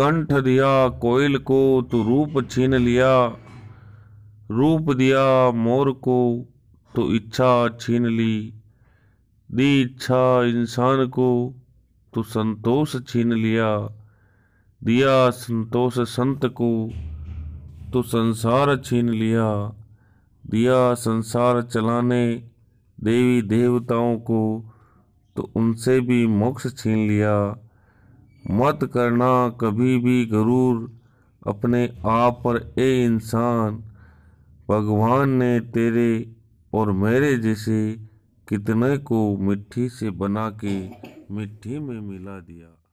कंठ दिया कोयल को तो रूप छीन लिया रूप दिया मोर को तो इच्छा छीन ली दी इच्छा इंसान को तो संतोष छीन लिया दिया संतोष संत को तो संसार छीन लिया दिया संसार चलाने देवी देवताओं को तो उनसे भी मोक्ष छीन लिया मत करना कभी भी गरूर अपने आप पर ए इंसान भगवान ने तेरे और मेरे जैसे कितने को मिट्टी से बना के मिट्टी में मिला दिया